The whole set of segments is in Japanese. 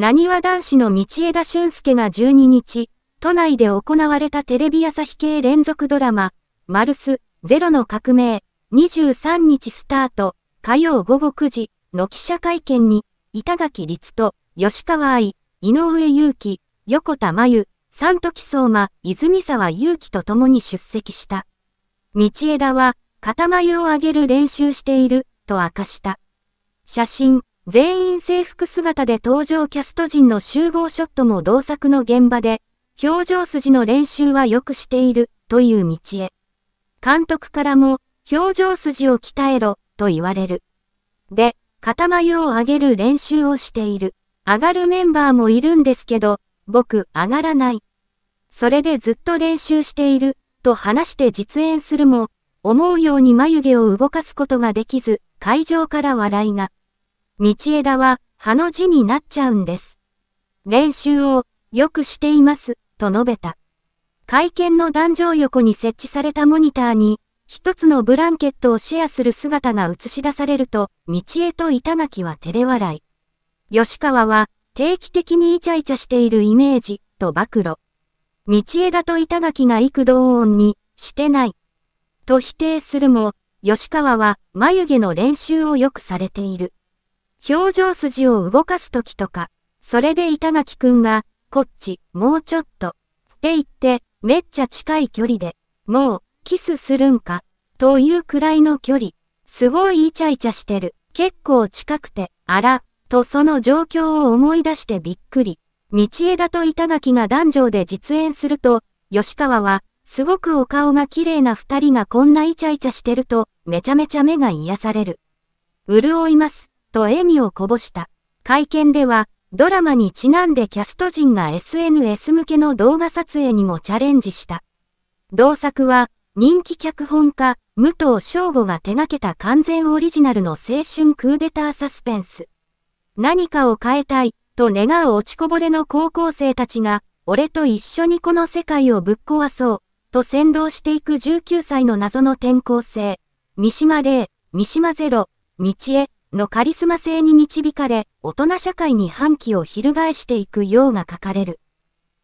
なにわ男子の道枝俊介が12日、都内で行われたテレビ朝日系連続ドラマ、マルス、ゼロの革命、23日スタート、火曜午後9時の記者会見に、板垣律と、吉川愛、井上祐希、横田真由、三時相馬、泉沢祐希と共に出席した。道枝は、片眉を上げる練習している、と明かした。写真、全員制服姿で登場キャスト陣の集合ショットも同作の現場で、表情筋の練習はよくしている、という道へ。監督からも、表情筋を鍛えろ、と言われる。で、肩眉を上げる練習をしている。上がるメンバーもいるんですけど、僕、上がらない。それでずっと練習している、と話して実演するも、思うように眉毛を動かすことができず、会場から笑いが。道枝は、葉の字になっちゃうんです。練習を、よくしています、と述べた。会見の壇上横に設置されたモニターに、一つのブランケットをシェアする姿が映し出されると、道枝と板垣は照れ笑い。吉川は、定期的にイチャイチャしているイメージ、と暴露。道枝と板垣が幾同音に、してない。と否定するも、吉川は眉毛の練習をよくされている。表情筋を動かすときとか、それで板垣くんが、こっち、もうちょっと、って言って、めっちゃ近い距離で、もう、キスするんか、というくらいの距離。すごいイチャイチャしてる。結構近くて、あら、とその状況を思い出してびっくり。道枝と板垣が男女で実演すると、吉川は、すごくお顔が綺麗な二人がこんなイチャイチャしてると、めちゃめちゃ目が癒される。潤います。と笑みをこぼした。会見では、ドラマにちなんでキャスト陣が SNS 向けの動画撮影にもチャレンジした。同作は、人気脚本家、武藤翔吾が手掛けた完全オリジナルの青春クーデターサスペンス。何かを変えたい、と願う落ちこぼれの高校生たちが、俺と一緒にこの世界をぶっ壊そう、と先導していく19歳の謎の転校生。三島0、三島ゼロ、道へ、のカリスマ性に導かれ、大人社会に反旗を翻していくようが書かれる。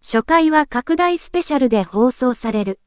初回は拡大スペシャルで放送される。